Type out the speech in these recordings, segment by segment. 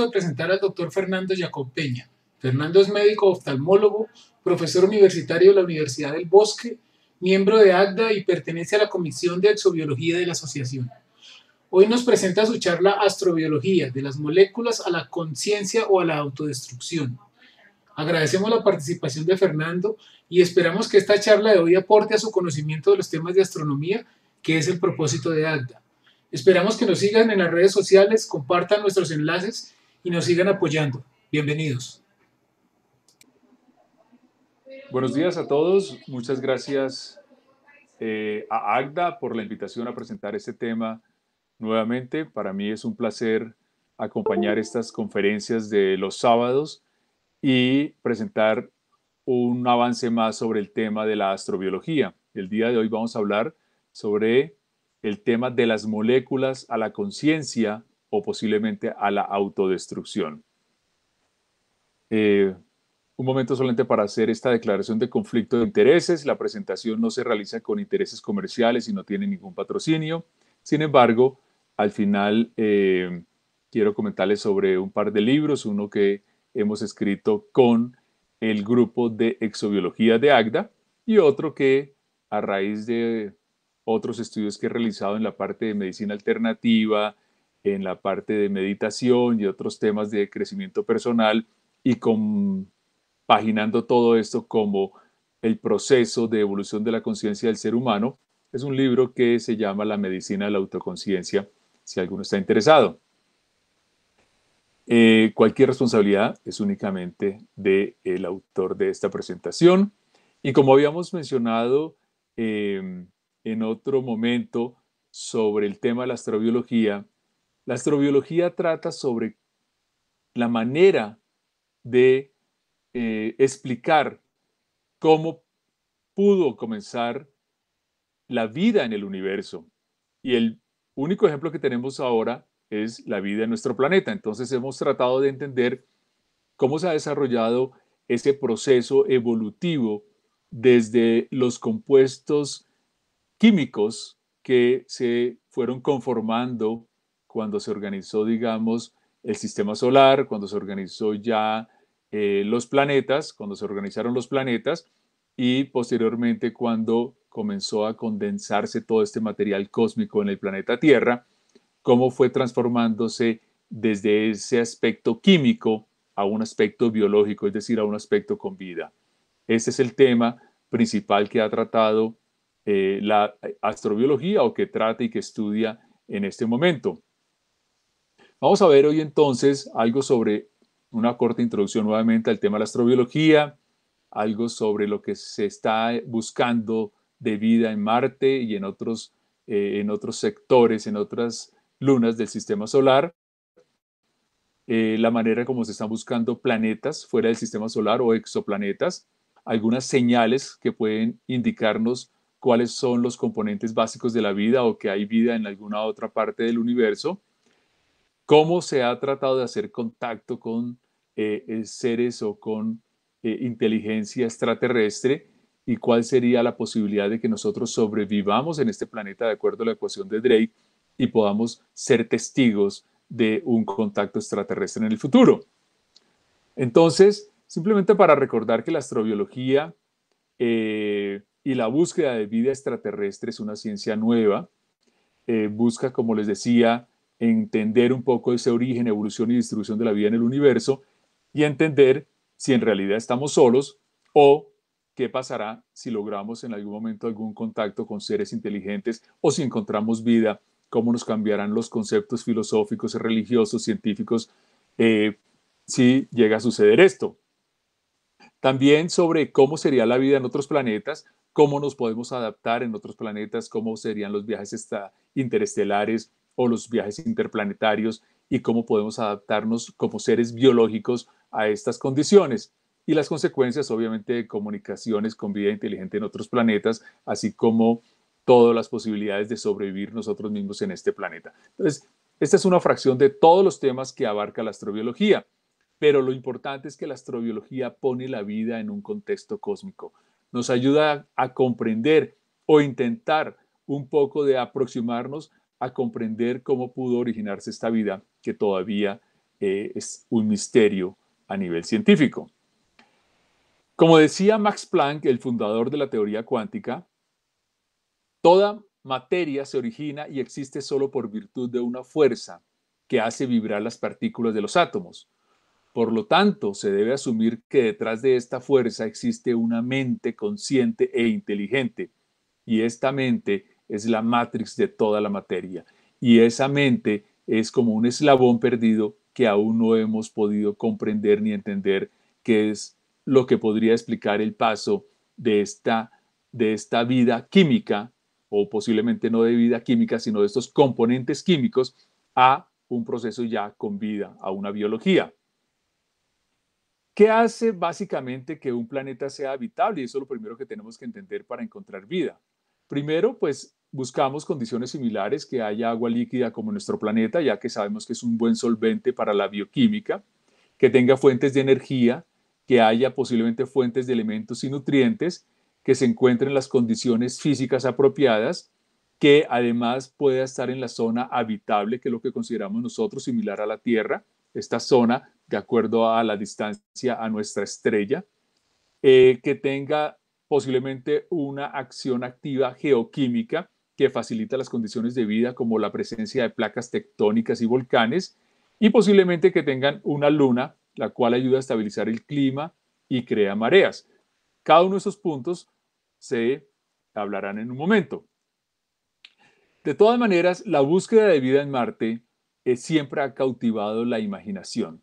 de presentar al doctor Fernando Jacob Peña. Fernando es médico oftalmólogo, profesor universitario de la Universidad del Bosque, miembro de AGDA y pertenece a la Comisión de Exobiología de la Asociación. Hoy nos presenta su charla Astrobiología, de las moléculas a la conciencia o a la autodestrucción. Agradecemos la participación de Fernando y esperamos que esta charla de hoy aporte a su conocimiento de los temas de astronomía, que es el propósito de AGDA. Esperamos que nos sigan en las redes sociales, compartan nuestros enlaces y nos sigan apoyando. Bienvenidos. Buenos días a todos. Muchas gracias eh, a Agda por la invitación a presentar este tema nuevamente. Para mí es un placer acompañar estas conferencias de los sábados y presentar un avance más sobre el tema de la astrobiología. El día de hoy vamos a hablar sobre el tema de las moléculas a la conciencia o posiblemente a la autodestrucción. Eh, un momento solamente para hacer esta declaración de conflicto de intereses. La presentación no se realiza con intereses comerciales y no tiene ningún patrocinio. Sin embargo, al final eh, quiero comentarles sobre un par de libros, uno que hemos escrito con el grupo de exobiología de AGDA y otro que a raíz de otros estudios que he realizado en la parte de medicina alternativa, en la parte de meditación y otros temas de crecimiento personal y compaginando todo esto como el proceso de evolución de la conciencia del ser humano. Es un libro que se llama La medicina de la autoconciencia, si alguno está interesado. Eh, cualquier responsabilidad es únicamente del autor de esta presentación. Y como habíamos mencionado eh, en otro momento sobre el tema de la astrobiología, la astrobiología trata sobre la manera de eh, explicar cómo pudo comenzar la vida en el universo. Y el único ejemplo que tenemos ahora es la vida en nuestro planeta. Entonces hemos tratado de entender cómo se ha desarrollado ese proceso evolutivo desde los compuestos químicos que se fueron conformando cuando se organizó, digamos, el sistema solar, cuando se organizó ya eh, los planetas, cuando se organizaron los planetas y posteriormente cuando comenzó a condensarse todo este material cósmico en el planeta Tierra, cómo fue transformándose desde ese aspecto químico a un aspecto biológico, es decir, a un aspecto con vida. Ese es el tema principal que ha tratado eh, la eh, astrobiología o que trata y que estudia en este momento. Vamos a ver hoy entonces algo sobre una corta introducción nuevamente al tema de la astrobiología, algo sobre lo que se está buscando de vida en Marte y en otros, eh, en otros sectores, en otras lunas del sistema solar, eh, la manera como se están buscando planetas fuera del sistema solar o exoplanetas, algunas señales que pueden indicarnos cuáles son los componentes básicos de la vida o que hay vida en alguna otra parte del universo cómo se ha tratado de hacer contacto con eh, eh, seres o con eh, inteligencia extraterrestre y cuál sería la posibilidad de que nosotros sobrevivamos en este planeta de acuerdo a la ecuación de Drake y podamos ser testigos de un contacto extraterrestre en el futuro. Entonces, simplemente para recordar que la astrobiología y la búsqueda de vida extraterrestre es una ciencia nueva, busca, como les decía, entender un poco ese origen, evolución y distribución de la vida en el universo y entender si en realidad estamos solos o qué pasará si logramos en algún momento algún contacto con seres inteligentes o si encontramos vida, cómo nos cambiarán los conceptos filosóficos, religiosos, científicos, eh, si llega a suceder esto. También sobre cómo sería la vida en otros planetas, cómo nos podemos adaptar en otros planetas, cómo serían los viajes interestelares, o los viajes interplanetarios y cómo podemos adaptarnos como seres biológicos a estas condiciones. Y las consecuencias, obviamente, de comunicaciones con vida inteligente en otros planetas, así como todas las posibilidades de sobrevivir nosotros mismos en este planeta. Entonces, esta es una fracción de todos los temas que abarca la astrobiología, pero lo importante es que la astrobiología pone la vida en un contexto cósmico, nos ayuda a comprender o intentar un poco de aproximarnos a comprender cómo pudo originarse esta vida, que todavía eh, es un misterio a nivel científico. Como decía Max Planck, el fundador de la teoría cuántica, toda materia se origina y existe solo por virtud de una fuerza que hace vibrar las partículas de los átomos. Por lo tanto, se debe asumir que detrás de esta fuerza existe una mente consciente e inteligente, y esta mente es la matrix de toda la materia. Y esa mente es como un eslabón perdido que aún no hemos podido comprender ni entender, qué es lo que podría explicar el paso de esta, de esta vida química, o posiblemente no de vida química, sino de estos componentes químicos, a un proceso ya con vida, a una biología. ¿Qué hace básicamente que un planeta sea habitable? Y eso es lo primero que tenemos que entender para encontrar vida. Primero, pues buscamos condiciones similares, que haya agua líquida como nuestro planeta, ya que sabemos que es un buen solvente para la bioquímica, que tenga fuentes de energía, que haya posiblemente fuentes de elementos y nutrientes, que se encuentren las condiciones físicas apropiadas, que además pueda estar en la zona habitable, que es lo que consideramos nosotros similar a la Tierra, esta zona de acuerdo a la distancia a nuestra estrella, eh, que tenga posiblemente una acción activa geoquímica que facilita las condiciones de vida como la presencia de placas tectónicas y volcanes y posiblemente que tengan una luna, la cual ayuda a estabilizar el clima y crea mareas. Cada uno de esos puntos se hablarán en un momento. De todas maneras, la búsqueda de vida en Marte eh, siempre ha cautivado la imaginación.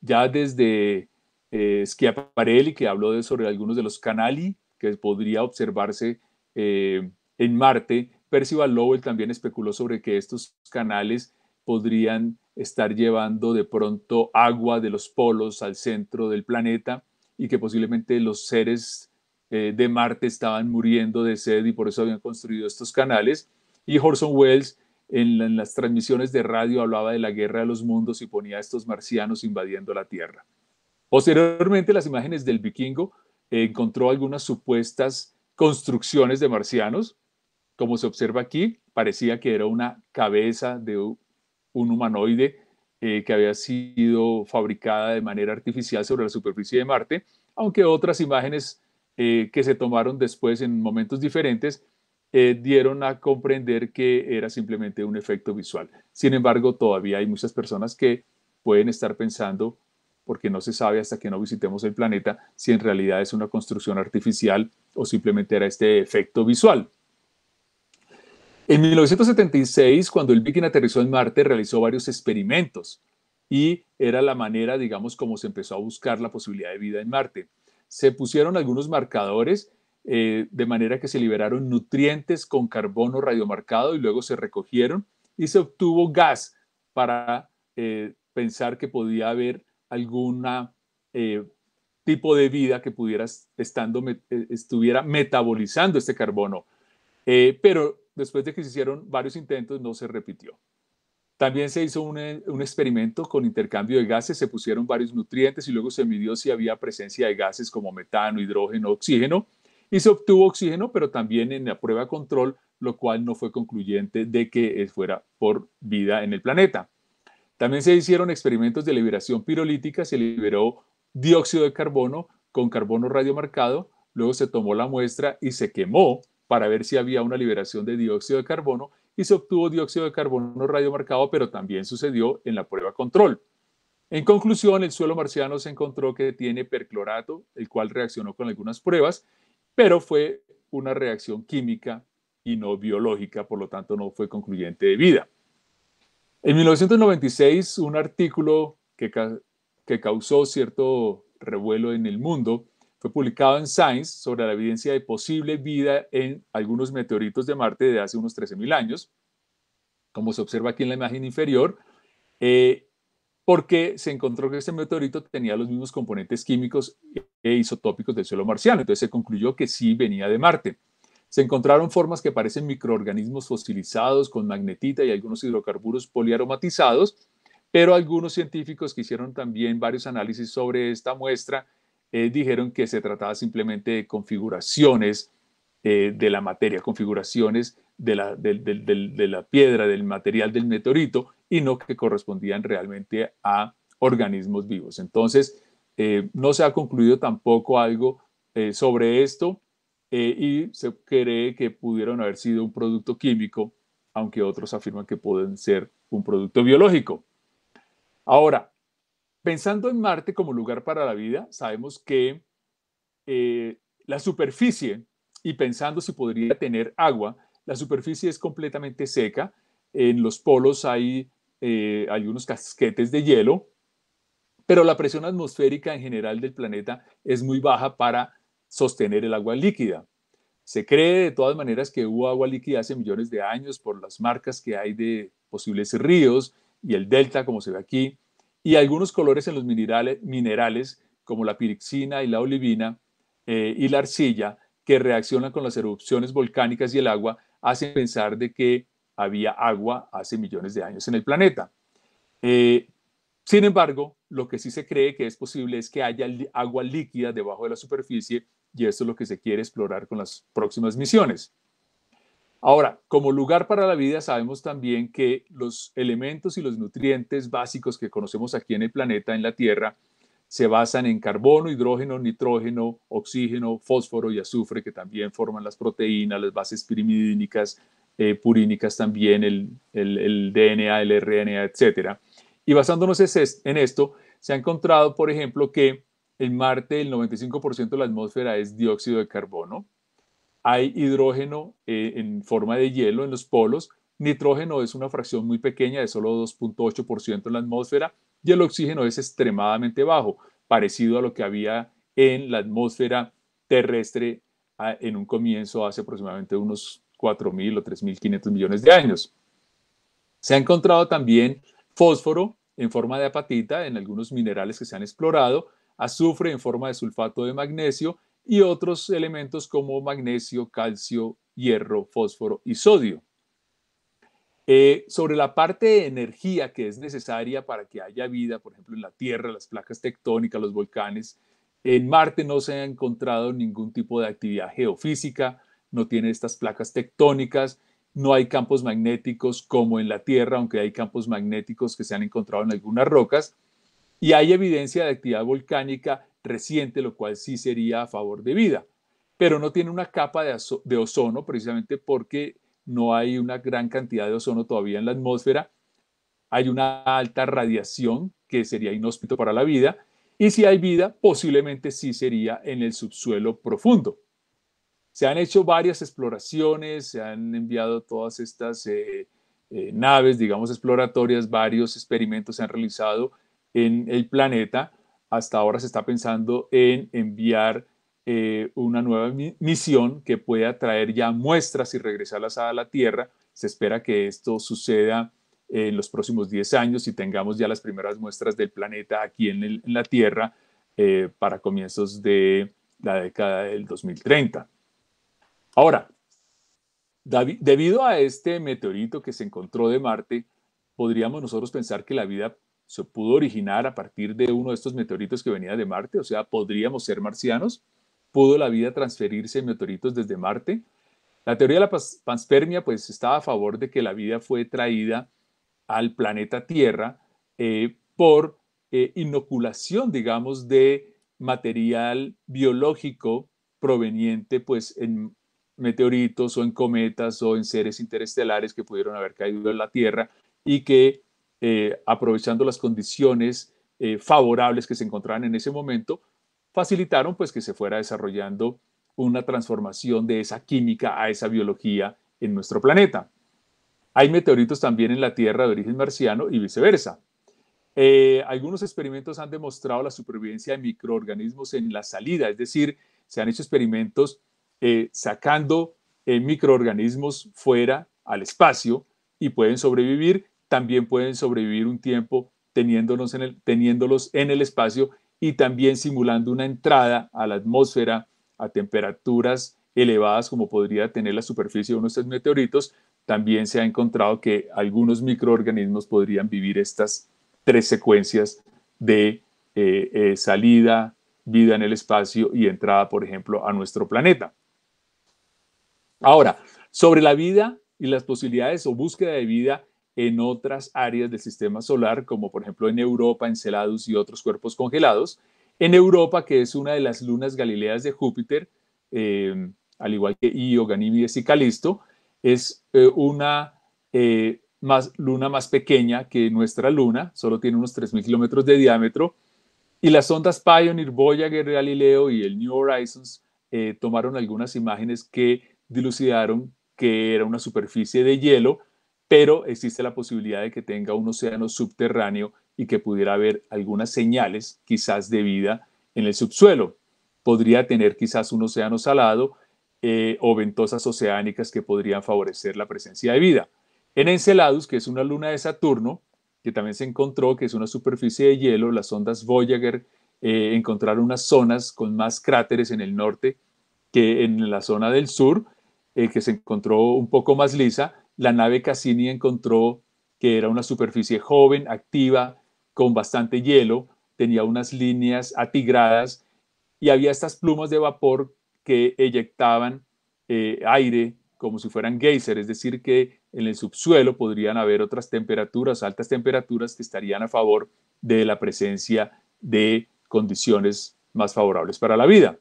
Ya desde eh, Schiaparelli, que habló de, sobre algunos de los canali que podría observarse eh, en Marte, Percival Lowell también especuló sobre que estos canales podrían estar llevando de pronto agua de los polos al centro del planeta y que posiblemente los seres eh, de Marte estaban muriendo de sed y por eso habían construido estos canales. Y Horson Welles en, en las transmisiones de radio hablaba de la guerra de los mundos y ponía a estos marcianos invadiendo la Tierra. Posteriormente, las imágenes del vikingo eh, encontró algunas supuestas construcciones de marcianos. Como se observa aquí, parecía que era una cabeza de un humanoide eh, que había sido fabricada de manera artificial sobre la superficie de Marte, aunque otras imágenes eh, que se tomaron después en momentos diferentes dieron a comprender que era simplemente un efecto visual. Sin embargo, todavía hay muchas personas que pueden estar pensando porque no se sabe hasta que no visitemos el planeta si en realidad es una construcción artificial o simplemente era este efecto visual. En 1976, cuando el Viking aterrizó en Marte, realizó varios experimentos y era la manera, digamos, como se empezó a buscar la posibilidad de vida en Marte. Se pusieron algunos marcadores eh, de manera que se liberaron nutrientes con carbono radiomarcado y luego se recogieron y se obtuvo gas para eh, pensar que podía haber algún eh, tipo de vida que pudiera estando, eh, estuviera metabolizando este carbono. Eh, pero después de que se hicieron varios intentos, no se repitió. También se hizo un, un, experimento con intercambio de gases, se pusieron varios nutrientes y luego se midió si había presencia de gases como metano, hidrógeno, oxígeno, y se obtuvo oxígeno, pero también en la prueba control, lo cual no fue concluyente de que fuera por vida en el planeta. También se hicieron experimentos de liberación pirolítica, se liberó dióxido de carbono con carbono radiomarcado, luego se tomó la muestra y se quemó para ver si había una liberación de dióxido de carbono y se obtuvo dióxido de carbono radiomarcado, pero también sucedió en la prueba control. En conclusión, el suelo marciano se encontró que tiene perclorato, el cual reaccionó con algunas pruebas, pero fue una reacción química y no biológica, por lo tanto no fue concluyente de vida. En 1996, un artículo que, que causó cierto revuelo en el mundo fue publicado en Science sobre la evidencia de posible vida en algunos meteoritos de Marte de hace unos 13.000 años, como se observa aquí en la imagen inferior, eh, porque se encontró que este meteorito tenía los mismos componentes químicos e isotópicos del suelo marciano. Entonces se concluyó que sí venía de Marte. Se encontraron formas que parecen microorganismos fosilizados con magnetita y algunos hidrocarburos poliaromatizados, pero algunos científicos que hicieron también varios análisis sobre esta muestra eh, dijeron que se trataba simplemente de configuraciones eh, de la materia, configuraciones de la, piedra, del material del meteorito, y no que correspondían realmente a organismos vivos. Entonces, eh, no se ha concluido tampoco algo sobre esto. Eh, y se cree que pudieron haber sido un producto químico, aunque otros afirman que pueden ser un producto biológico. Ahora, pensando en Marte como lugar para la vida, sabemos que eh, la superficie, y pensando si podría tener agua, la superficie es completamente seca, en los polos hay, eh, algunos casquetes de hielo, pero la presión atmosférica en general del planeta es muy baja para sostener el agua líquida. Se cree de todas maneras que hubo agua líquida hace millones de años por las marcas que hay de posibles ríos y el delta, como se ve aquí, y algunos colores en los minerales, minerales como la pirixina y la olivina eh, y la arcilla, que reaccionan con las erupciones volcánicas y el agua, hacen pensar de que había agua hace millones de años en el planeta. Eh, sin embargo, lo que sí se cree que es posible es que haya agua líquida debajo de la superficie y esto es lo que se quiere explorar con las próximas misiones. Ahora, como lugar para la vida, sabemos también que los elementos y los nutrientes básicos que conocemos aquí en el planeta, en la Tierra, se basan en carbono, hidrógeno, nitrógeno, oxígeno, fósforo y azufre, que también forman las proteínas, las bases pirimidínicas, eh, purínicas también, el, el, el, DNA, el RNA, etcétera. Y basándonos en esto, se ha encontrado, por ejemplo, que en Marte el 95% de la atmósfera es dióxido de carbono. Hay hidrógeno eh, en forma de hielo en los polos. Nitrógeno es una fracción muy pequeña de solo 2.8% en la atmósfera y el oxígeno es extremadamente bajo, parecido a lo que había en la atmósfera terrestre en un comienzo hace aproximadamente unos 4.000 o 3.500 millones de años. Se ha encontrado también fósforo en forma de apatita en algunos minerales que se han explorado azufre en forma de sulfato de magnesio y otros elementos como magnesio, calcio, hierro, fósforo y sodio. Eh, sobre la parte de energía que es necesaria para que haya vida, por ejemplo, en la Tierra, las placas tectónicas, los volcanes, en Marte no se ha encontrado ningún tipo de actividad geofísica, no tiene estas placas tectónicas, no hay campos magnéticos como en la Tierra, aunque hay campos magnéticos que se han encontrado en algunas rocas, y hay evidencia de actividad volcánica reciente, lo cual sí sería a favor de vida, pero no tiene una capa de, ozono precisamente porque no hay una gran cantidad de ozono todavía en la atmósfera, hay una alta radiación que sería inhóspito para la vida, y si hay vida, posiblemente sí sería en el subsuelo profundo. Se han hecho varias exploraciones, se han enviado todas estas eh, eh, naves, digamos, exploratorias, varios experimentos se han realizado en el planeta. Hasta ahora se está pensando en enviar eh, una nueva misión que pueda traer ya muestras y regresarlas a la Tierra. Se espera que esto suceda en los próximos 10 años y tengamos ya las primeras muestras del planeta aquí en, la Tierra eh, para comienzos de la década del 2030. Ahora, debido a este meteorito que se encontró de Marte, podríamos nosotros pensar que la vida se pudo originar a partir de uno de estos meteoritos que venía de Marte, o sea, podríamos ser marcianos, pudo la vida transferirse en meteoritos desde Marte. La teoría de la panspermia pues estaba a favor de que la vida fue traída al planeta Tierra eh, por eh, inoculación, digamos, de material biológico proveniente pues en meteoritos o en cometas o en seres interestelares que pudieron haber caído en la Tierra y que eh, aprovechando las condiciones eh, favorables que se encontraban en ese momento, facilitaron pues que se fuera desarrollando una transformación de esa química a esa biología en nuestro planeta. Hay meteoritos también en la Tierra de origen marciano y viceversa. Eh, algunos experimentos han demostrado la supervivencia de microorganismos en la salida, es decir, se han hecho experimentos sacando microorganismos fuera al espacio y pueden sobrevivir también pueden sobrevivir un tiempo en teniéndolos en el espacio y también simulando una entrada a la atmósfera a temperaturas elevadas como podría tener la superficie de uno meteoritos, también se ha encontrado que algunos microorganismos podrían vivir estas tres secuencias de eh, eh, salida, vida en el espacio y entrada, por ejemplo, a nuestro planeta. Ahora, sobre la vida y las posibilidades o búsqueda de vida en otras áreas del sistema solar, como por ejemplo en Europa, Enceladus y otros cuerpos congelados. En Europa, que es una de las lunas galileas de Júpiter, em, al igual que Io, Ganímedes y Calisto, es eh, una eh, luna más pequeña que nuestra luna, solo tiene unos 3.000 kilómetros de diámetro, y las ondas Pioneer, Voyager, Galileo y el New Horizons eh, tomaron algunas imágenes que dilucidaron que era una superficie de hielo pero existe la posibilidad de que tenga un océano subterráneo y que pudiera haber algunas señales quizás de vida en el subsuelo. Podría tener quizás un océano salado eh, o ventosas oceánicas que podrían favorecer la presencia de vida. En Enceladus, que es una luna de Saturno, que también se encontró que es una superficie de hielo, las ondas Voyager eh, encontraron unas zonas con más cráteres en el norte que en la zona del sur, eh, que se encontró un poco más lisa, la nave Cassini encontró que era una superficie joven, activa, con bastante hielo, tenía unas líneas atigradas y había estas plumas de vapor que eyectaban eh, aire como si fueran geyser, es decir, que en el subsuelo podrían haber otras temperaturas, altas temperaturas que estarían a favor de la presencia de condiciones más favorables para la vida.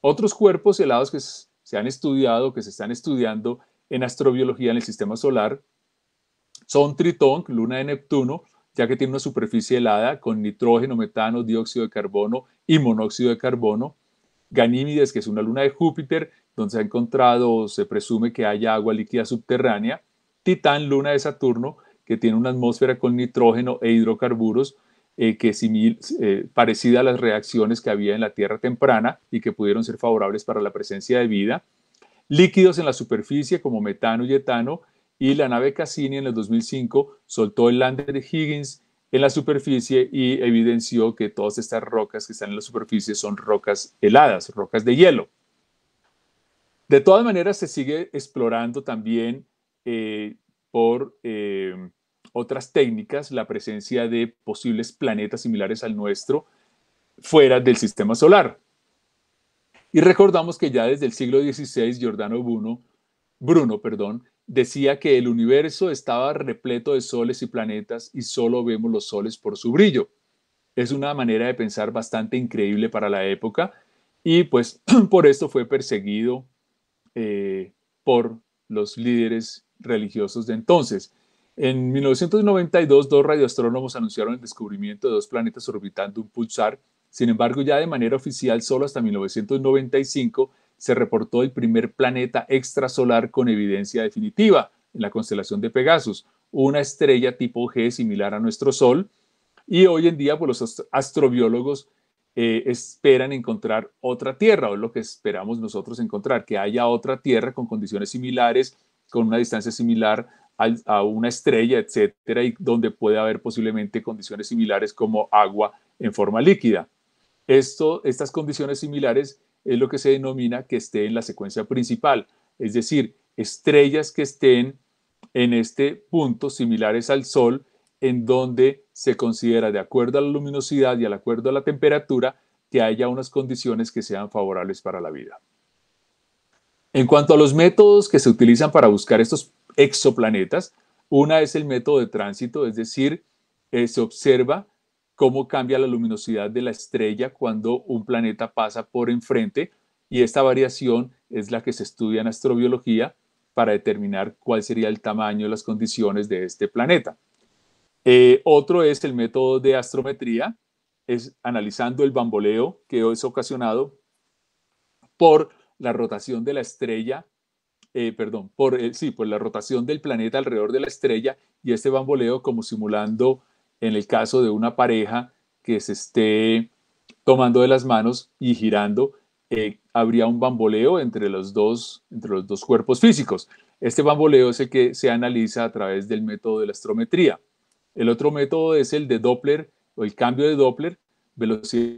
Otros cuerpos helados que se han estudiado, que se están estudiando, en astrobiología en el sistema solar son Tritón, luna de Neptuno, ya que tiene una superficie helada con nitrógeno, metano, dióxido de carbono y monóxido de carbono. Ganímides, que es una luna de Júpiter, donde se ha encontrado, se presume que haya agua líquida subterránea. Titán, luna de Saturno, que tiene una atmósfera con nitrógeno e hidrocarburos, eh, que eh, parecida a las reacciones que había en la Tierra temprana y que pudieron ser favorables para la presencia de vida líquidos en la superficie como metano y etano, y la nave Cassini en el 2005 soltó el lander Higgins en la superficie y evidenció que todas estas rocas que están en la superficie son rocas heladas, rocas de hielo. De todas maneras, se sigue explorando también eh, por eh, otras técnicas la presencia de posibles planetas similares al nuestro fuera del sistema solar. Y recordamos que ya desde el siglo XVI Giordano Bruno, Bruno perdón, decía que el universo estaba repleto de soles y planetas y solo vemos los soles por su brillo. Es una manera de pensar bastante increíble para la época y pues por esto fue perseguido eh, por los líderes religiosos de entonces. En 1992, dos radioastrónomos anunciaron el descubrimiento de dos planetas orbitando un pulsar sin embargo, ya de manera oficial, solo hasta 1995 se reportó el primer planeta extrasolar con evidencia definitiva en la constelación de Pegasus, una estrella tipo G similar a nuestro Sol. Y hoy en día, pues, los astrobiólogos eh, esperan encontrar otra Tierra, o es lo que esperamos nosotros encontrar, que haya otra Tierra con condiciones similares, con una distancia similar a una estrella, etcétera, y donde puede haber posiblemente condiciones similares como agua en forma líquida estas condiciones similares es lo que se denomina que esté en la secuencia principal, es decir, estrellas que estén en este punto similares al Sol, en donde se considera, de acuerdo a la luminosidad y al acuerdo a la temperatura, que haya unas condiciones que sean favorables para la vida. En cuanto a los métodos que se utilizan para buscar estos exoplanetas, una es el método de tránsito, es decir, eh, se observa cómo cambia la luminosidad de la estrella cuando un planeta pasa por enfrente y esta variación es la que se estudia en astrobiología para determinar cuál sería el tamaño, y las condiciones de este planeta. Eh, otro es el método de astrometría, es analizando el bamboleo que es ocasionado por la rotación de la estrella, eh, perdón, por, sí, por la rotación del planeta alrededor de la estrella y este bamboleo como simulando en el caso de una pareja que se esté tomando de las manos y girando, eh, habría un bamboleo entre los, dos, entre los dos cuerpos físicos. Este bamboleo es el que se analiza a través del método de la astrometría. El otro método es el de Doppler o el cambio de Doppler, velocidad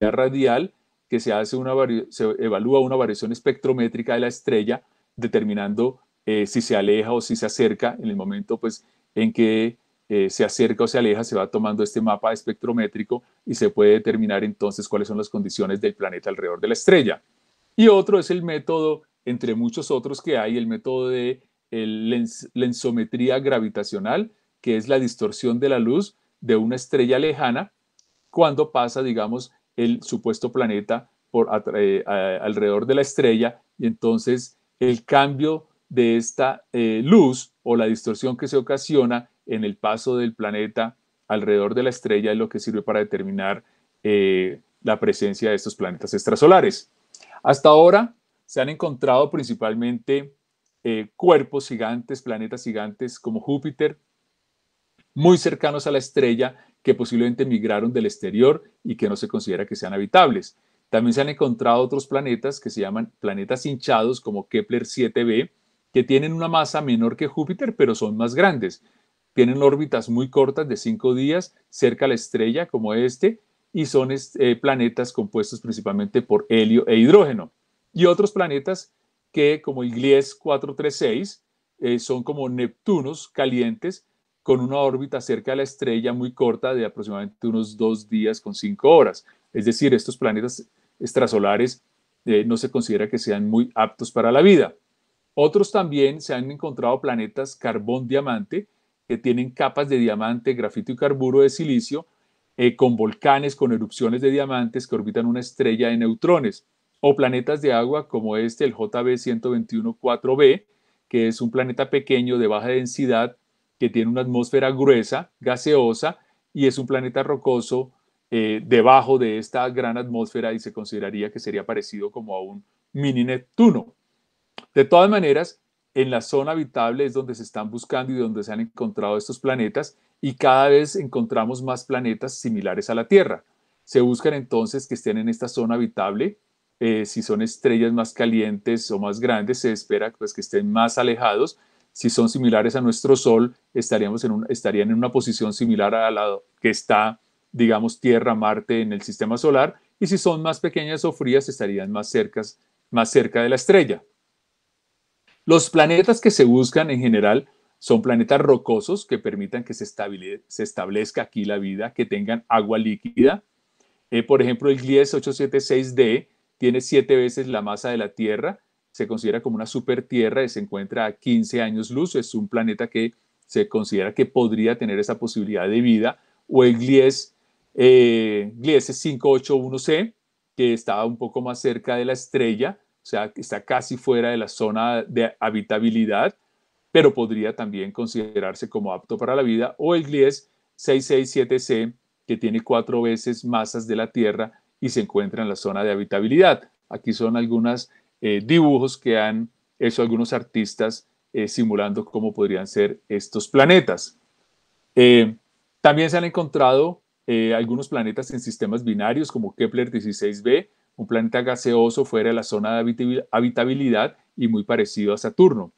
radial, que se, hace una se evalúa una variación espectrométrica de la estrella, determinando eh, si se aleja o si se acerca en el momento pues, en que eh, se acerca o se aleja, se va tomando este mapa espectrométrico y se puede determinar entonces cuáles son las condiciones del planeta alrededor de la estrella. Y otro es el método, entre muchos otros que hay, el método de el lensometría gravitacional, que es la distorsión de la luz de una estrella lejana cuando pasa, digamos, el supuesto planeta eh, alrededor de la estrella y entonces el cambio de esta eh, luz o la distorsión que se ocasiona en el paso del planeta alrededor de la estrella es lo que sirve para determinar eh, la presencia de estos planetas extrasolares. Hasta ahora se han encontrado principalmente eh, cuerpos gigantes, planetas gigantes como Júpiter, muy cercanos a la estrella, que posiblemente migraron del exterior y que no se considera que sean habitables. También se han encontrado otros planetas que se llaman planetas hinchados como Kepler 7b, que tienen una masa menor que Júpiter, pero son más grandes. Tienen órbitas muy cortas de cinco días cerca a la estrella como este y son eh, planetas compuestos principalmente por helio e hidrógeno. Y otros planetas que como Gliese 436 eh, son como Neptunos calientes con una órbita cerca de la estrella muy corta de aproximadamente unos dos días con cinco horas. Es decir, estos planetas extrasolares eh, no se considera que sean muy aptos para la vida. Otros también se han encontrado planetas carbón diamante que tienen capas de diamante, grafito y carburo de silicio, eh, con volcanes, con erupciones de diamantes que orbitan una estrella de neutrones, o planetas de agua como este, el JB 121-4b, que es un planeta pequeño de baja densidad que tiene una atmósfera gruesa, gaseosa, y es un planeta rocoso eh, debajo de esta gran atmósfera y se consideraría que sería parecido como a un mini Neptuno. De todas maneras, en la zona habitable es donde se están buscando y donde se han encontrado estos planetas y cada vez encontramos más planetas similares a la Tierra. Se buscan entonces que estén en esta zona habitable. Eh, si son estrellas más calientes o más grandes, se espera pues, que estén más alejados. Si son similares a nuestro Sol, estaríamos estarían en una posición similar a la que está, digamos, Tierra, Marte en el sistema solar. Y si son más pequeñas o frías, estarían más, cercas, más cerca de la estrella. Los planetas que se buscan en general son planetas rocosos que permitan que se, establezca aquí la vida, que tengan agua líquida. Eh, por ejemplo, el Gliese 876D tiene siete veces la masa de la Tierra, se considera como una super Tierra y se encuentra a 15 años luz. Es un planeta que se considera que podría tener esa posibilidad de vida. O el Gliese eh, 581C, que estaba un poco más cerca de la estrella, o sea, está casi fuera de la zona de habitabilidad, pero podría también considerarse como apto para la vida, o el Gliese 667C, que tiene cuatro veces masas de la Tierra y se encuentra en la zona de habitabilidad. Aquí son algunos eh, dibujos que han hecho algunos artistas eh, simulando cómo podrían ser estos planetas. Eh, también se han encontrado algunos planetas en sistemas binarios como Kepler 16b, un planeta gaseoso fuera de la zona de habitabilidad y muy parecido a Saturno.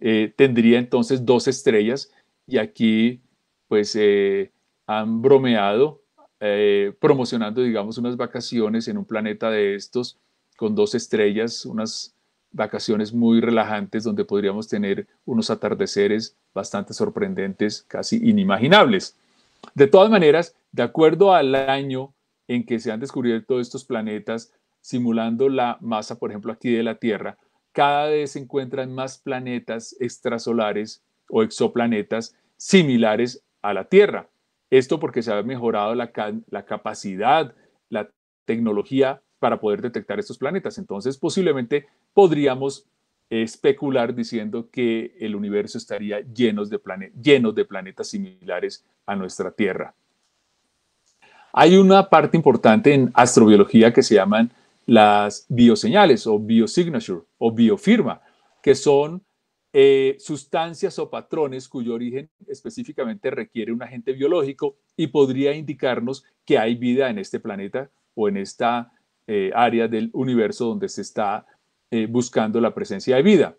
Eh, tendría entonces dos estrellas y aquí pues eh, han bromeado eh, promocionando digamos unas vacaciones en un planeta de estos con dos estrellas, unas vacaciones muy relajantes donde podríamos tener unos atardeceres bastante sorprendentes, casi inimaginables. De todas maneras, de acuerdo al año en que se han descubierto todos estos planetas simulando la masa, por ejemplo, aquí de la Tierra, cada vez se encuentran más planetas extrasolares o exoplanetas similares a la Tierra. Esto porque se ha mejorado la, capacidad, la tecnología para poder detectar estos planetas. Entonces, posiblemente podríamos especular diciendo que el universo estaría lleno de planetas similares a nuestra Tierra. Hay una parte importante en astrobiología que se llaman las bioseñales o biosignature o biofirma, que son eh, sustancias o patrones cuyo origen específicamente requiere un agente biológico y podría indicarnos que hay vida en este planeta o en esta eh, área del universo donde se está eh, buscando la presencia de vida.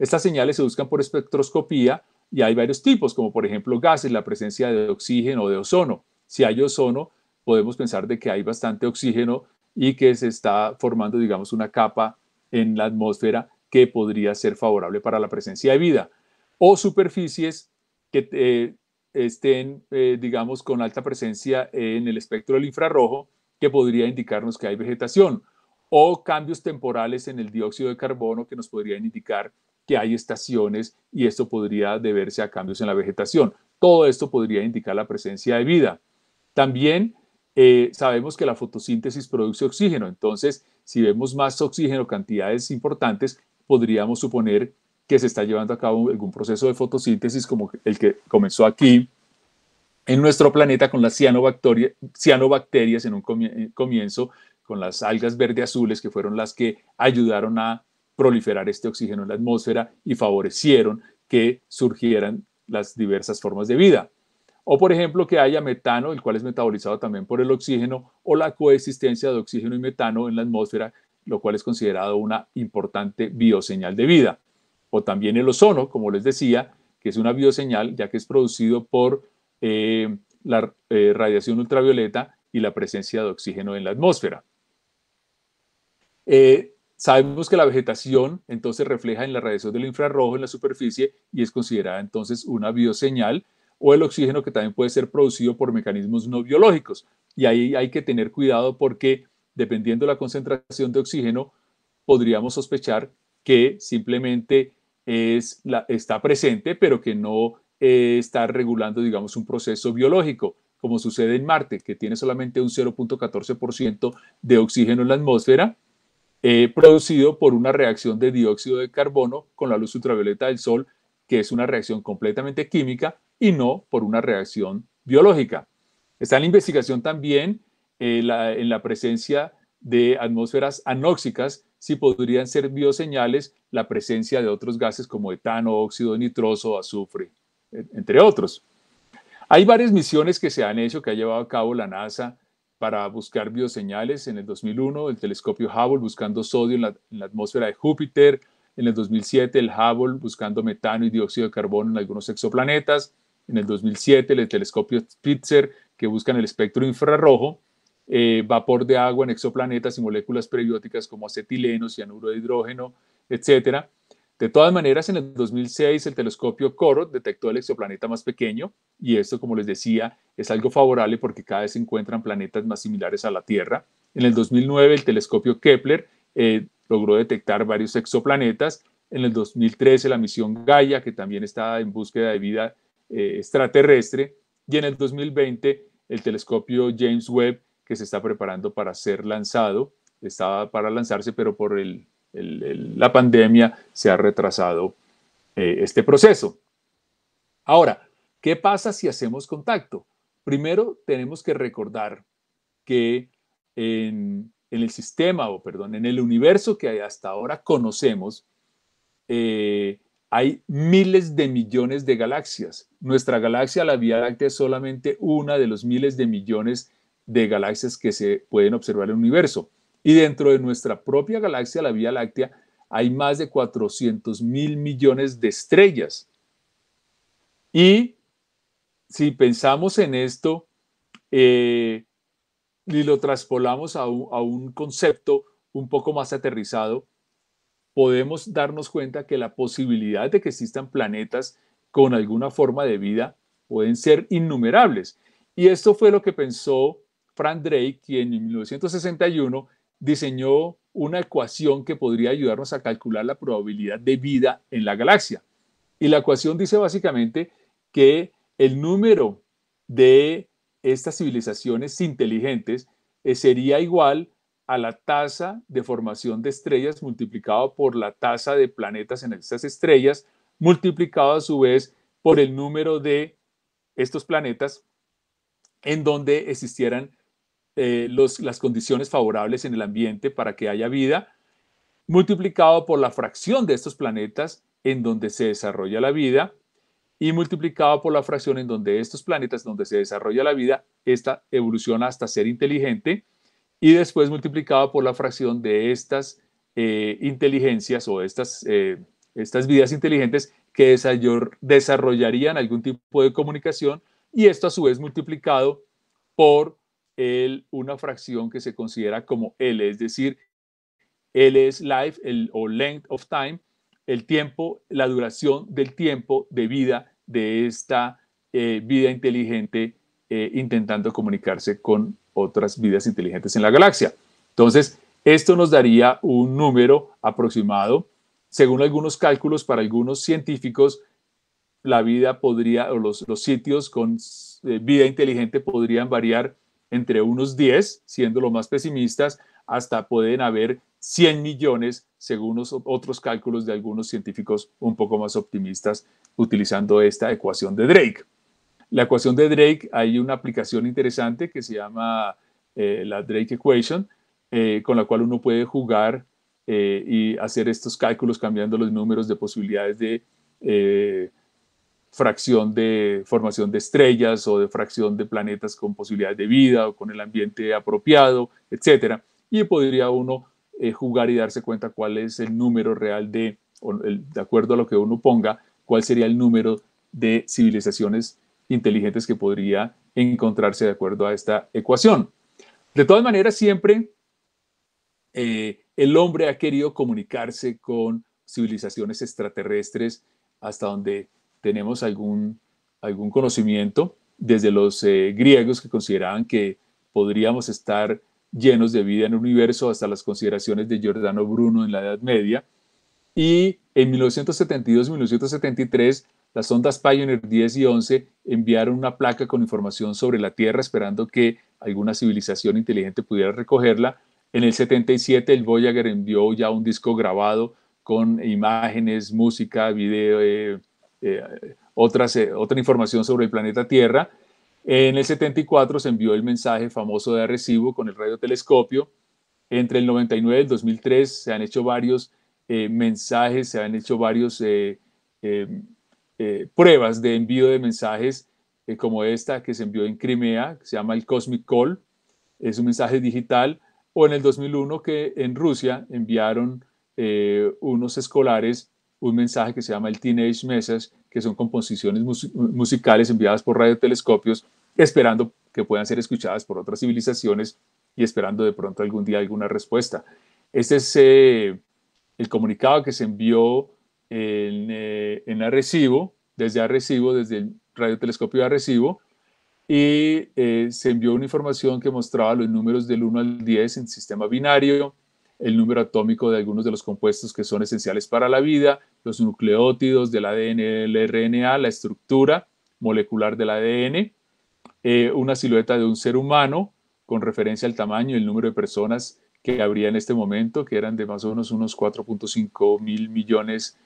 Estas señales se buscan por espectroscopía y hay varios tipos, como por ejemplo gases, la presencia de oxígeno o de ozono. Si hay ozono, podemos pensar de que hay bastante oxígeno y que se está formando, digamos, una capa en la atmósfera que podría ser favorable para la presencia de vida. O superficies que eh, estén, eh, digamos, con alta presencia en el espectro del infrarrojo, que podría indicarnos que hay vegetación. O cambios temporales en el dióxido de carbono que nos podrían indicar que hay estaciones y esto podría deberse a cambios en la vegetación. Todo esto podría indicar la presencia de vida. También eh, sabemos que la fotosíntesis produce oxígeno, entonces si vemos más oxígeno, cantidades importantes, podríamos suponer que se está llevando a cabo algún proceso de fotosíntesis como el que comenzó aquí en nuestro planeta con las cianobacterias en un eh, comienzo, con las algas verde azules que fueron las que ayudaron a proliferar este oxígeno en la atmósfera y favorecieron que surgieran las diversas formas de vida. O por ejemplo que haya metano, el cual es metabolizado también por el oxígeno, o la coexistencia de oxígeno y metano en la atmósfera, lo cual es considerado una importante bioseñal de vida. O también el ozono, como les decía, que es una bioseñal ya que es producido por eh, la eh, radiación ultravioleta y la presencia de oxígeno en la atmósfera. Eh, sabemos que la vegetación entonces refleja en la radiación del infrarrojo en la superficie y es considerada entonces una bioseñal o el oxígeno que también puede ser producido por mecanismos no biológicos. Y ahí hay que tener cuidado porque dependiendo de la concentración de oxígeno, podríamos sospechar que simplemente es está presente, pero que no eh, está regulando, digamos, un proceso biológico, como sucede en Marte, que tiene solamente un 0.14% de oxígeno en la atmósfera, eh, producido por una reacción de dióxido de carbono con la luz ultravioleta del Sol, que es una reacción completamente química, y no por una reacción biológica. Está en la investigación también eh, en la presencia de atmósferas anóxicas si podrían ser bioseñales la presencia de otros gases como etano, óxido nitroso, azufre, e, entre otros. Hay varias misiones que se han hecho, que ha llevado a cabo la NASA para buscar bioseñales. En el 2001, el telescopio Hubble buscando sodio en la, en la atmósfera de Júpiter. En el 2007, el Hubble buscando metano y dióxido de carbono en algunos exoplanetas en el 2007 el telescopio Spitzer, que en el espectro infrarrojo, eh, vapor de agua en exoplanetas y moléculas prebióticas como acetileno, cianuro de hidrógeno, etc. De todas maneras, en el 2006 el telescopio Corot detectó el exoplaneta más pequeño y esto, como les decía, es algo favorable porque cada vez se encuentran planetas más similares a la Tierra. En el 2009 el telescopio Kepler eh, logró detectar varios exoplanetas. En el 2013 la misión Gaia, que también está en búsqueda de vida eh, extraterrestre. Y en el 2020, el telescopio James Webb, que se está preparando para ser lanzado, estaba para lanzarse, pero por la pandemia se ha retrasado eh, este proceso. Ahora, ¿qué pasa si hacemos contacto? Primero, tenemos que recordar que en, el sistema, o perdón, en el universo que hasta ahora conocemos, eh, hay miles de millones de galaxias. Nuestra galaxia, la Vía Láctea, es solamente una de los miles de millones de galaxias que se pueden observar en el universo. Y dentro de nuestra propia galaxia, la Vía Láctea, hay más de 400 mil millones de estrellas. Y si pensamos en esto eh, y lo traspolamos a un concepto un poco más aterrizado, podemos darnos cuenta que la posibilidad de que existan planetas con alguna forma de vida pueden ser innumerables. Y esto fue lo que pensó Frank Drake, quien en 1961 diseñó una ecuación que podría ayudarnos a calcular la probabilidad de vida en la galaxia. Y la ecuación dice básicamente que el número de estas civilizaciones inteligentes eh, sería igual a a la tasa de formación de estrellas multiplicado por la tasa de planetas en estas estrellas, multiplicado a su vez por el número de estos planetas en donde existieran eh, las condiciones favorables en el ambiente para que haya vida, multiplicado por la fracción de estos planetas en donde se desarrolla la vida y multiplicado por la fracción en donde estos planetas donde se desarrolla la vida, esta evoluciona hasta ser inteligente y después multiplicado por la fracción de estas eh, inteligencias o estas, eh, estas vidas inteligentes que desarrollarían algún tipo de comunicación y esto a su vez multiplicado por una fracción que se considera como L, es decir, L es life o length of time, el tiempo, la duración del tiempo de vida de esta eh, vida inteligente intentando comunicarse con otras vidas inteligentes en la galaxia. Entonces, esto nos daría un número aproximado. Según algunos cálculos, para algunos científicos, la vida podría, o los, sitios con eh, vida inteligente podrían variar entre unos 10, siendo los más pesimistas, hasta pueden haber 100 millones, según otros cálculos de algunos científicos un poco más optimistas, utilizando esta ecuación de Drake la ecuación de Drake, hay una aplicación interesante que se llama eh, la Drake Equation, eh, con la cual uno puede jugar eh, y hacer estos cálculos cambiando los números de posibilidades de fracción de formación de estrellas o de fracción de planetas con posibilidades de vida o con el ambiente apropiado, etc. Y podría uno jugar y darse cuenta cuál es el número real de, de acuerdo a lo que uno ponga, cuál sería el número de civilizaciones inteligentes que podría encontrarse de acuerdo a esta ecuación. De todas maneras, siempre eh, el hombre ha querido comunicarse con civilizaciones extraterrestres hasta donde tenemos algún, algún conocimiento, desde los eh, griegos que consideraban que podríamos estar llenos de vida en el universo hasta las consideraciones de Giordano Bruno en la Edad Media. Y en 1972-1973 las ondas Pioneer 10 y 11 enviaron una placa con información sobre la Tierra esperando que alguna civilización inteligente pudiera recogerla. En el 77 el Voyager envió ya un disco grabado con imágenes, música, video, eh, eh, otras, eh, otra información sobre el planeta Tierra. En el 74 se envió el mensaje famoso de recibo con el radiotelescopio. Entre el 99 y el 2003 se han hecho varios mensajes, se han hecho varios eh, pruebas de envío de mensajes eh, como esta que se envió en Crimea, que se llama el Cosmic Call, es un mensaje digital, o en el 2001 que en Rusia enviaron eh, unos escolares un mensaje que se llama el Teenage Message, que son composiciones musicales enviadas por radiotelescopios, esperando que puedan ser escuchadas por otras civilizaciones y esperando de pronto algún día alguna respuesta. Este es el comunicado que se envió en, eh, desde recibo, desde el radiotelescopio de recibo y eh, se envió una información que mostraba los números del 1 al 10 en sistema binario, el número atómico de algunos de los compuestos que son esenciales para la vida, los nucleótidos del ADN, el RNA, la estructura molecular del ADN, eh, una silueta de un ser humano con referencia al tamaño y el número de personas que habría en este momento, que eran de más o menos unos 4.5 mil millones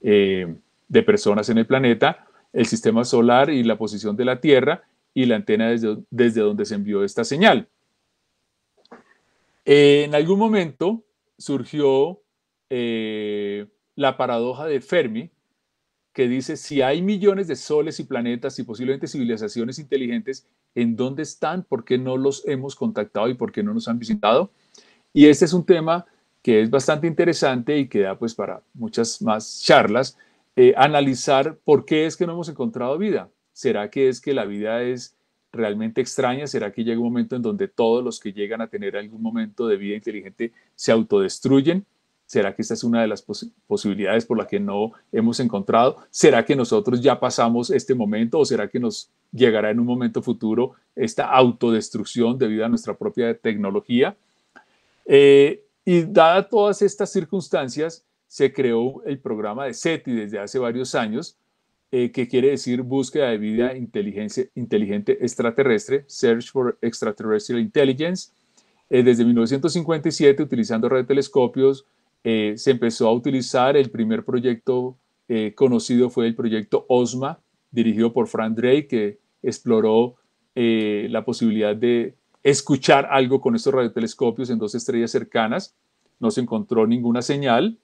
eh, de personas en el planeta, el sistema solar y la posición de la Tierra y la antena desde, donde se envió esta señal. en algún momento surgió eh, la paradoja de Fermi, que dice, si hay millones de soles y planetas y posiblemente civilizaciones inteligentes, ¿en dónde están? ¿Por qué no los hemos contactado y por qué no nos han visitado? Y este es un tema que es bastante interesante y que da pues para muchas más charlas, eh, analizar por qué es que no hemos encontrado vida. ¿Será que es que la vida es realmente extraña? ¿Será que llega un momento en donde todos los que llegan a tener algún momento de vida inteligente se autodestruyen? ¿Será que esta es una de las posibilidades por la que no hemos encontrado? ¿Será que nosotros ya pasamos este momento o será que nos llegará en un momento futuro esta autodestrucción debido a nuestra propia tecnología? Eh, y dadas todas estas circunstancias, se creó el programa de SETI desde hace varios años, eh, que quiere decir Búsqueda de Vida Inteligencia, Inteligente Extraterrestre, Search for Extraterrestrial Intelligence. Eh, desde 1957, utilizando radiotelescopios, telescopios, eh, se empezó a utilizar el primer proyecto conocido fue el proyecto OSMA, dirigido por Frank Drake, que exploró la posibilidad de escuchar algo con estos radiotelescopios en dos estrellas cercanas. No se encontró ninguna señal.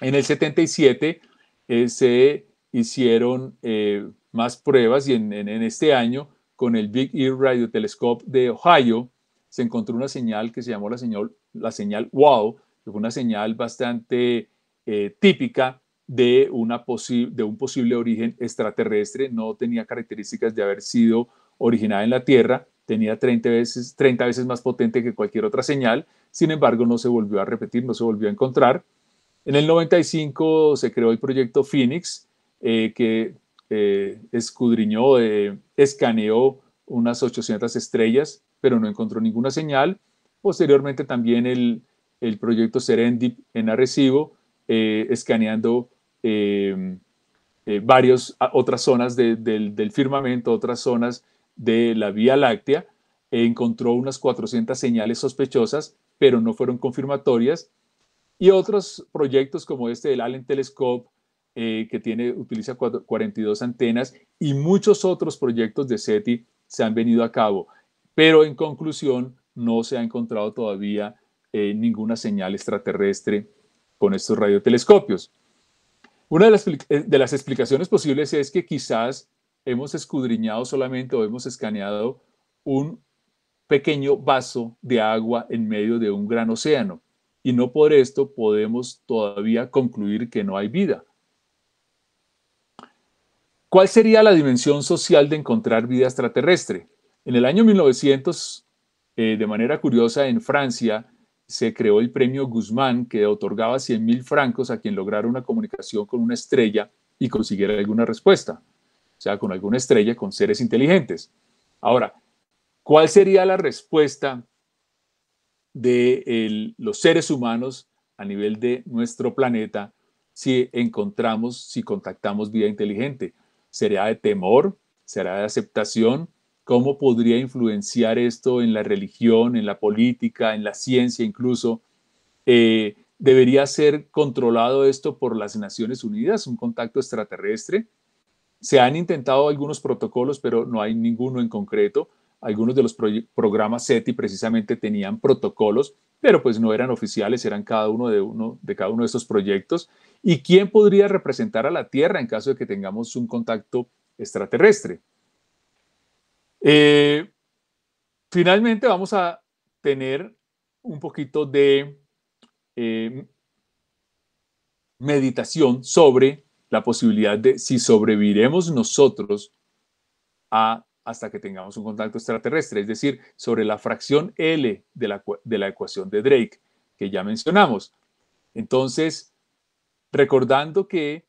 En el 77 eh, se hicieron eh, más pruebas y en, este año con el Big Ear Radiotelescope de Ohio se encontró una señal que se llamó la señal, la señal WOW, que fue una señal bastante eh, típica de, una de un posible origen extraterrestre, no tenía características de haber sido originada en la Tierra, tenía 30 veces, 30 veces más potente que cualquier otra señal, sin embargo no se volvió a repetir, no se volvió a encontrar. En el 95 se creó el proyecto Phoenix, eh, que eh, escudriñó, eh, escaneó unas 800 estrellas, pero no encontró ninguna señal. Posteriormente también el, el proyecto Serendip en Arecibo, escaneando varias otras zonas del firmamento, otras zonas de la Vía Láctea, e encontró unas 400 señales sospechosas, pero no fueron confirmatorias. Y otros proyectos como este del Allen Telescope, eh, que tiene, utiliza 42 antenas, y muchos otros proyectos de SETI se han venido a cabo. Pero en conclusión, no se ha encontrado todavía eh, ninguna señal extraterrestre con estos radiotelescopios. Una de las, eh, de las explicaciones posibles es que quizás hemos escudriñado solamente o hemos escaneado un pequeño vaso de agua en medio de un gran océano. Y no por esto podemos todavía concluir que no hay vida. ¿Cuál sería la dimensión social de encontrar vida extraterrestre? En el año 1900, eh, de manera curiosa, en Francia se creó el premio Guzmán que otorgaba 100 mil francos a quien lograra una comunicación con una estrella y consiguiera alguna respuesta sea, con alguna estrella, con seres inteligentes. Ahora, ¿cuál sería la respuesta de los seres humanos a nivel de nuestro planeta si encontramos, si contactamos vida inteligente? ¿Sería de temor? ¿Será de aceptación? ¿Cómo podría influenciar esto en la religión, en la política, en la ciencia incluso? Eh, ¿Debería ser controlado esto por las Naciones Unidas, un contacto extraterrestre? Se han intentado algunos protocolos, pero no hay ninguno en concreto. Algunos de los programas SETI precisamente tenían protocolos, pero pues no eran oficiales, eran cada uno de, uno de cada uno de estos proyectos. ¿Y quién podría representar a la Tierra en caso de que tengamos un contacto extraterrestre? Eh, finalmente vamos a tener un poquito de eh, meditación sobre la posibilidad de si sobreviviremos nosotros a, hasta que tengamos un contacto extraterrestre, es decir, sobre la fracción L de la, de la ecuación de Drake, que ya mencionamos. Entonces, recordando que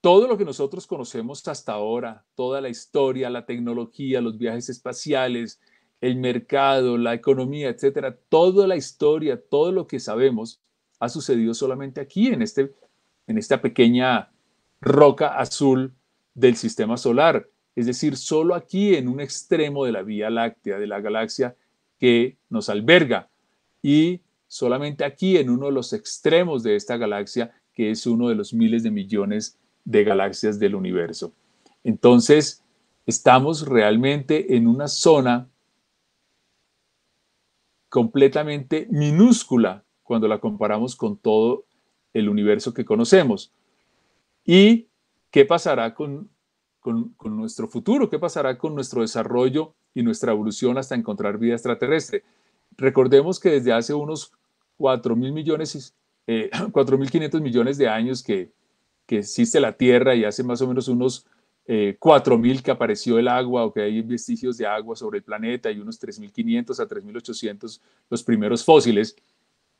todo lo que nosotros conocemos hasta ahora, toda la historia, la tecnología, los viajes espaciales, el mercado, la economía, etcétera, toda la historia, todo lo que sabemos ha sucedido solamente aquí en este en esta pequeña roca azul del sistema solar, es decir, solo aquí en un extremo de la Vía Láctea, de la galaxia que nos alberga, y solamente aquí en uno de los extremos de esta galaxia, que es uno de los miles de millones de galaxias del universo. Entonces, estamos realmente en una zona completamente minúscula cuando la comparamos con todo el universo que conocemos. ¿Y qué pasará con, nuestro futuro? ¿Qué pasará con nuestro desarrollo y nuestra evolución hasta encontrar vida extraterrestre? Recordemos que desde hace unos cuatro mil millones, 4.500 eh, millones de años que, que, existe la Tierra y hace más o menos unos eh, 4.000 que apareció el agua o que hay vestigios de agua sobre el planeta y unos 3.500 a 3.800 los primeros fósiles,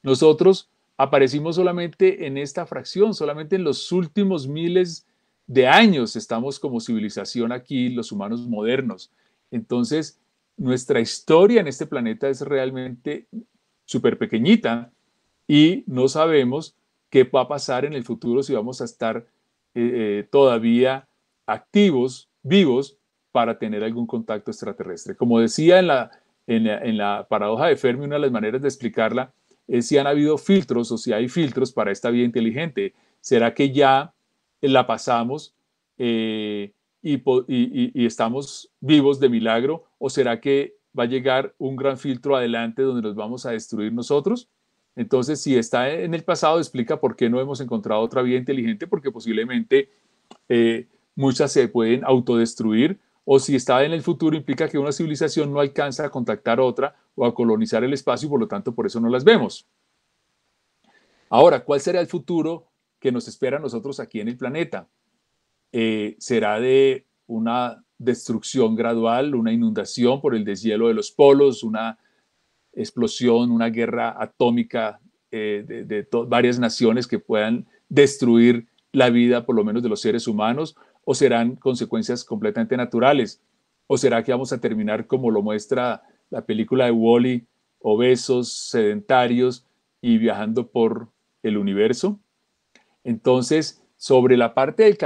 nosotros aparecimos solamente en esta fracción, solamente en los últimos miles de años estamos como civilización aquí, los humanos modernos. Entonces, nuestra historia en este planeta es realmente súper pequeñita y no sabemos qué va a pasar en el futuro si vamos a estar eh, eh, todavía activos, vivos, para tener algún contacto extraterrestre. Como decía en la, en en la paradoja de Fermi, una de las maneras de explicarla eh, si han habido filtros o si hay filtros para esta vida inteligente. ¿Será que ya la pasamos eh, y, estamos vivos de milagro? ¿O será que va a llegar un gran filtro adelante donde nos vamos a destruir nosotros? Entonces, si está en el pasado, explica por qué no hemos encontrado otra vida inteligente, porque posiblemente eh, muchas se pueden autodestruir o si está en el futuro implica que una civilización no alcanza a contactar otra o a colonizar el espacio y por lo tanto por eso no las vemos. Ahora, ¿cuál será el futuro que nos espera a nosotros aquí en el planeta? Eh, ¿Será de una destrucción gradual, una inundación por el deshielo de los polos, una explosión, una guerra atómica eh, de varias naciones que puedan destruir la vida, por lo menos de los seres humanos? o serán consecuencias completamente naturales? ¿O será que vamos a terminar como lo muestra la película de Wally, obesos, sedentarios y viajando por el universo? Entonces, sobre la parte del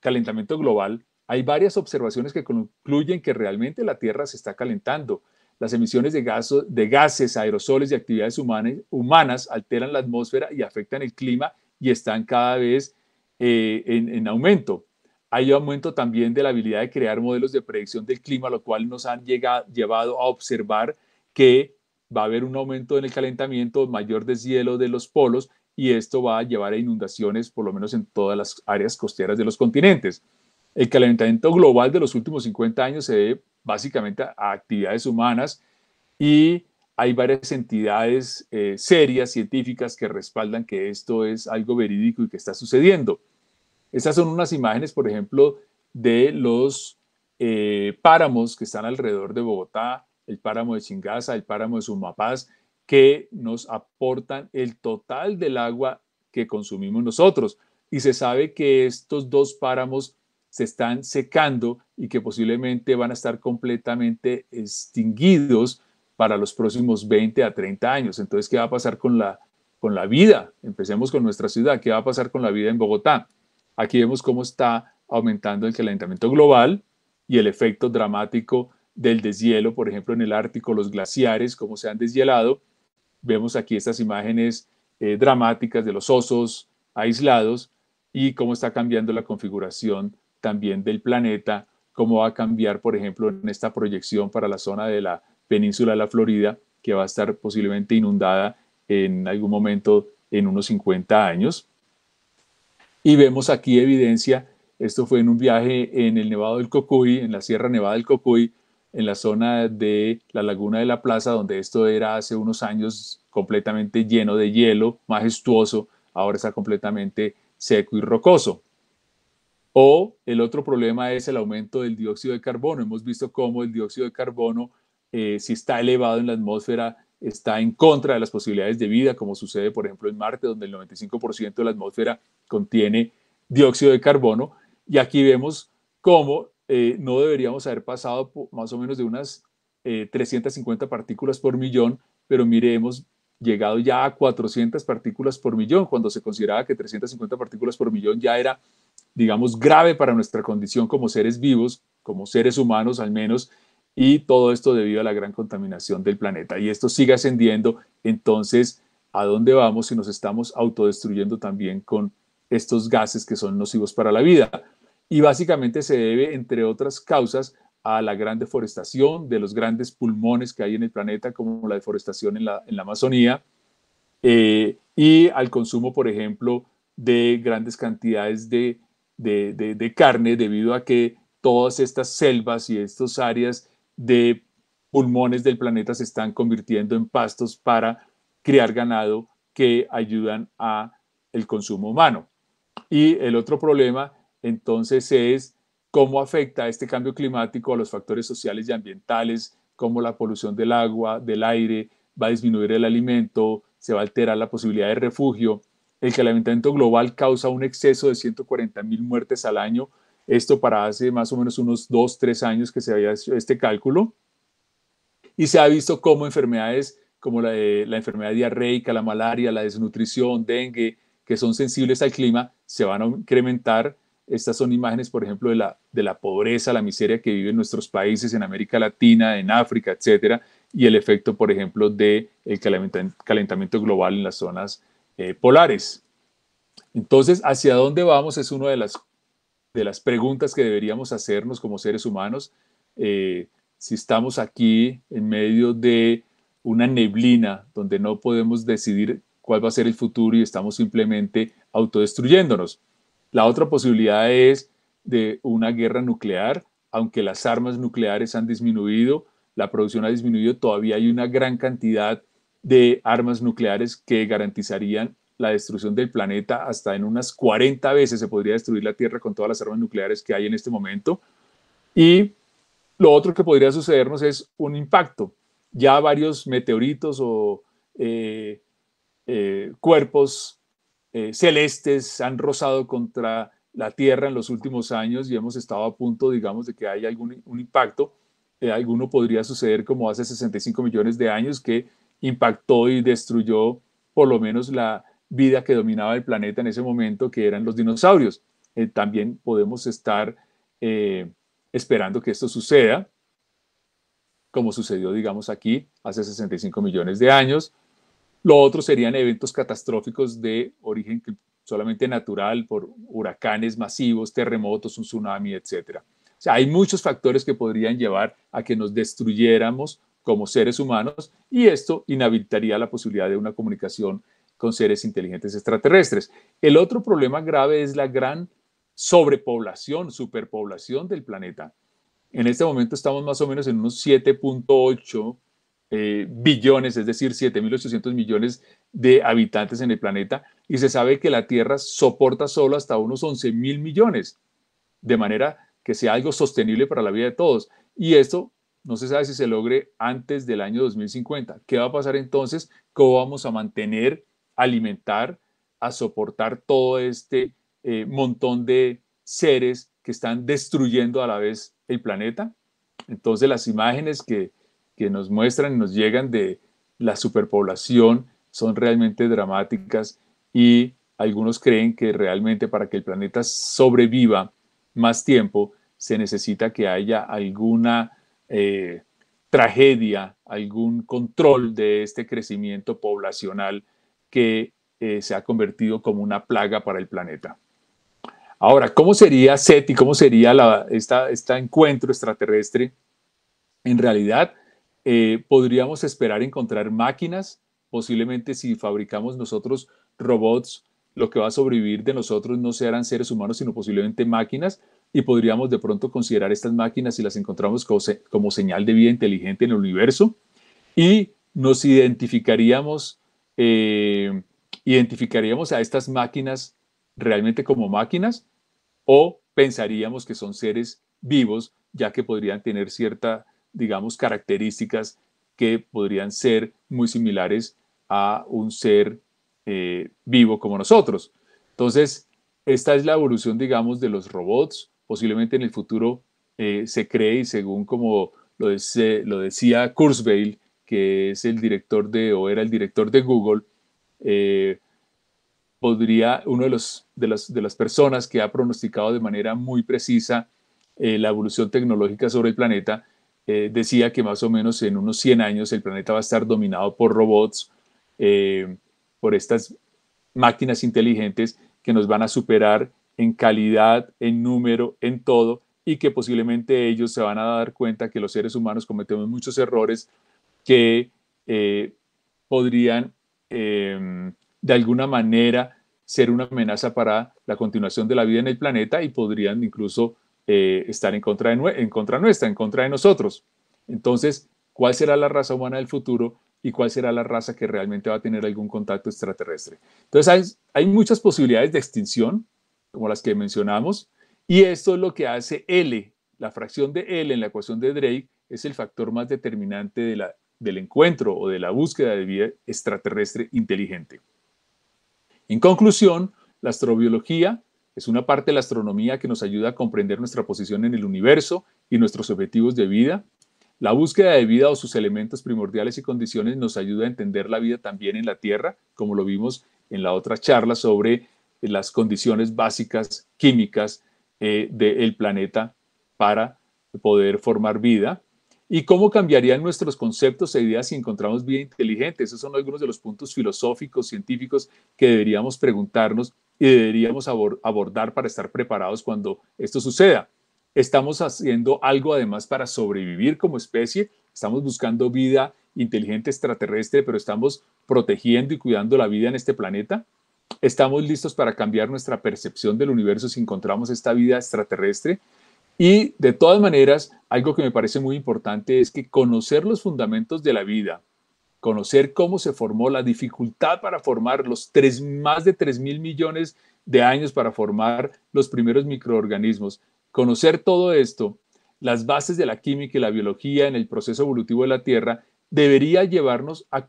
calentamiento global, hay varias observaciones que concluyen que realmente la Tierra se está calentando. Las emisiones de, de gases, aerosoles y actividades humanas, alteran la atmósfera y afectan el clima y están cada vez eh, en aumento. Hay aumento también de la habilidad de crear modelos de predicción del clima, lo cual nos han llevado a observar que va a haber un aumento en el calentamiento, mayor deshielo de los polos y esto va a llevar a inundaciones, por lo menos en todas las áreas costeras de los continentes. El calentamiento global de los últimos 50 años se debe básicamente a actividades humanas y hay varias entidades eh, serias, científicas, que respaldan que esto es algo verídico y que está sucediendo. Estas son unas imágenes, por ejemplo, de los eh, páramos que están alrededor de Bogotá, el páramo de Chingaza, el páramo de Sumapaz, que nos aportan el total del agua que consumimos nosotros. Y se sabe que estos dos páramos se están secando y que posiblemente van a estar completamente extinguidos para los próximos 20 a 30 años. Entonces, ¿qué va a pasar con la, con la vida? Empecemos con nuestra ciudad. ¿Qué va a pasar con la vida en Bogotá? Aquí vemos cómo está aumentando el calentamiento global y el efecto dramático del deshielo, por ejemplo, en el Ártico, los glaciares, cómo se han deshielado. Vemos aquí estas imágenes eh, dramáticas de los osos aislados y cómo está cambiando la configuración también del planeta, cómo va a cambiar, por ejemplo, en esta proyección para la zona de la península de la Florida, que va a estar posiblemente inundada en algún momento en unos 50 años. Y vemos aquí evidencia, esto fue en un viaje en el Nevado del Cocuy, en la Sierra Nevada del Cocuy, en la zona de la Laguna de la Plaza, donde esto era hace unos años completamente lleno de hielo, majestuoso, ahora está completamente seco y rocoso. O el otro problema es el aumento del dióxido de carbono. Hemos visto cómo el dióxido de carbono, eh, si está elevado en la atmósfera, está en contra de las posibilidades de vida, como sucede, por ejemplo, en Marte, donde el 95% de la atmósfera contiene dióxido de carbono. Y aquí vemos cómo eh, no deberíamos haber pasado más o menos de unas 350 eh, partículas por millón, pero mire, hemos llegado ya a 400 partículas por millón, cuando se consideraba que 350 partículas por millón ya era, digamos, grave para nuestra condición como seres vivos, como seres humanos al menos, y todo esto debido a la gran contaminación del planeta. Y esto sigue ascendiendo, entonces, ¿a dónde vamos si nos estamos autodestruyendo también con estos gases que son nocivos para la vida? Y básicamente se debe, entre otras causas, a la gran deforestación de los grandes pulmones que hay en el planeta, como la deforestación en la, en Amazonía, eh, y al consumo, por ejemplo, de grandes cantidades de, de carne, debido a que todas estas selvas y estas áreas de pulmones del planeta se están convirtiendo en pastos para criar ganado que ayudan a el consumo humano. Y el otro problema entonces es cómo afecta este cambio climático a los factores sociales y ambientales, como la polución del agua, del aire, va a disminuir el alimento, se va a alterar la posibilidad de refugio. El calentamiento global causa un exceso de 140 mil muertes al año esto para hace más o menos unos dos tres años que se había hecho este cálculo. Y se ha visto cómo enfermedades como la, la enfermedad diarreica, la malaria, la desnutrición, dengue, que son sensibles al clima, se van a incrementar. Estas son imágenes, por ejemplo, de la, de la pobreza, la miseria que viven nuestros países en América Latina, en África, etcétera, y el efecto, por ejemplo, del el calentamiento global en las zonas eh, polares. Entonces, ¿hacia dónde vamos? Es una de las de las preguntas que deberíamos hacernos como seres humanos eh, si estamos aquí en medio de una neblina donde no podemos decidir cuál va a ser el futuro y estamos simplemente autodestruyéndonos. La otra posibilidad es de una guerra nuclear, aunque las armas nucleares han disminuido, la producción ha disminuido, todavía hay una gran cantidad de armas nucleares que garantizarían la destrucción del planeta hasta en unas 40 veces se podría destruir la Tierra con todas las armas nucleares que hay en este momento. Y lo otro que podría sucedernos es un impacto. Ya varios meteoritos o eh, eh, cuerpos eh, celestes han rozado contra la Tierra en los últimos años y hemos estado a punto, digamos, de que haya algún un impacto. alguno podría suceder como hace 65 millones de años que impactó y destruyó por lo menos la, vida que dominaba el planeta en ese momento, que eran los dinosaurios. Eh, también podemos estar eh, esperando que esto suceda, como sucedió, digamos, aquí hace 65 millones de años. Lo otro serían eventos catastróficos de origen solamente natural, por huracanes masivos, terremotos, un tsunami, etc. O sea, hay muchos factores que podrían llevar a que nos destruyéramos como seres humanos y esto inhabilitaría la posibilidad de una comunicación con seres inteligentes extraterrestres. El otro problema grave es la gran sobrepoblación, superpoblación del planeta. En este momento estamos más o menos en unos 7.8 eh, billones, es decir, 7.800 millones de habitantes en el planeta y se sabe que la Tierra soporta solo hasta unos 11.000 millones, de manera que sea algo sostenible para la vida de todos. Y esto no se sabe si se logre antes del año 2050. ¿Qué va a pasar entonces? ¿Cómo vamos a mantener alimentar, a soportar todo este eh, montón de seres que están destruyendo a la vez el planeta. Entonces las imágenes que, que nos muestran y nos llegan de la superpoblación son realmente dramáticas y algunos creen que realmente para que el planeta sobreviva más tiempo se necesita que haya alguna eh, tragedia, algún control de este crecimiento poblacional que eh, se ha convertido como una plaga para el planeta. Ahora, ¿cómo sería SETI? ¿Cómo sería la, esta, este encuentro extraterrestre? En realidad, eh, podríamos esperar encontrar máquinas, posiblemente si fabricamos nosotros robots, lo que va a sobrevivir de nosotros no serán seres humanos, sino posiblemente máquinas, y podríamos de pronto considerar estas máquinas si las encontramos como, como señal de vida inteligente en el universo, y nos identificaríamos eh, ¿identificaríamos a estas máquinas realmente como máquinas o pensaríamos que son seres vivos, ya que podrían tener ciertas, digamos, características que podrían ser muy similares a un ser eh, vivo como nosotros? Entonces, esta es la evolución, digamos, de los robots. Posiblemente en el futuro eh, se cree, y según como lo decía Kurzweil, que es el director de, o era el director de Google, eh, podría, uno de, los, de, las, de las personas que ha pronosticado de manera muy precisa eh, la evolución tecnológica sobre el planeta, eh, decía que más o menos en unos 100 años el planeta va a estar dominado por robots, por estas máquinas inteligentes que nos van a superar en calidad, en número, en todo, y que posiblemente ellos se van a dar cuenta que los seres humanos cometemos muchos errores que eh, podrían em, de alguna manera ser una amenaza para la continuación de la vida en el planeta y podrían incluso eh, estar en contra, en contra nuestra, en contra de nosotros. Entonces, ¿cuál será la raza humana del futuro y cuál será la raza que realmente va a tener algún contacto extraterrestre? Entonces, hay, hay muchas posibilidades de extinción, como las que mencionamos, y esto es lo que hace L, la fracción de L en la ecuación de Drake, es el factor más determinante de la del encuentro o de la búsqueda de vida extraterrestre inteligente. En conclusión, la astrobiología es una parte de la astronomía que nos ayuda a comprender nuestra posición en el universo y nuestros objetivos de vida. La búsqueda de vida o sus elementos primordiales y condiciones nos ayuda a entender la vida también en la Tierra, como lo vimos en la otra charla sobre las condiciones básicas químicas eh, del planeta para poder formar vida. ¿Y cómo cambiarían nuestros conceptos e ideas si encontramos vida inteligente? Esos son algunos de los puntos filosóficos, científicos que deberíamos preguntarnos y deberíamos abordar para estar preparados cuando esto suceda. Estamos haciendo algo además para sobrevivir como especie, estamos buscando vida inteligente extraterrestre, pero estamos protegiendo y cuidando la vida en este planeta. ¿Estamos listos para cambiar nuestra percepción del universo si encontramos esta vida extraterrestre? Y de todas maneras, algo que me parece muy importante es que conocer los fundamentos de la vida, conocer cómo se formó la dificultad para formar los tres, más de 3 mil millones de años para formar los primeros microorganismos, conocer todo esto, las bases de la química y la biología en el proceso evolutivo de la Tierra, debería llevarnos a,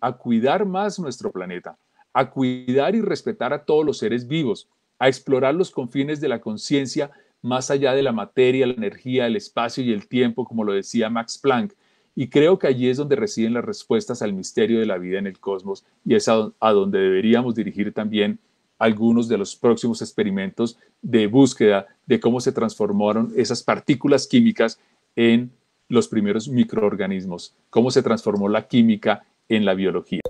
a cuidar más nuestro planeta, a cuidar y respetar a todos los seres vivos, a explorar los confines de la conciencia más allá de la materia, la energía, el espacio y el tiempo, como lo decía Max Planck. Y creo que allí es donde residen las respuestas al misterio de la vida en el cosmos y es a, a donde deberíamos dirigir también algunos de los próximos experimentos de búsqueda de cómo se transformaron esas partículas químicas en los primeros microorganismos, cómo se transformó la química en la biología.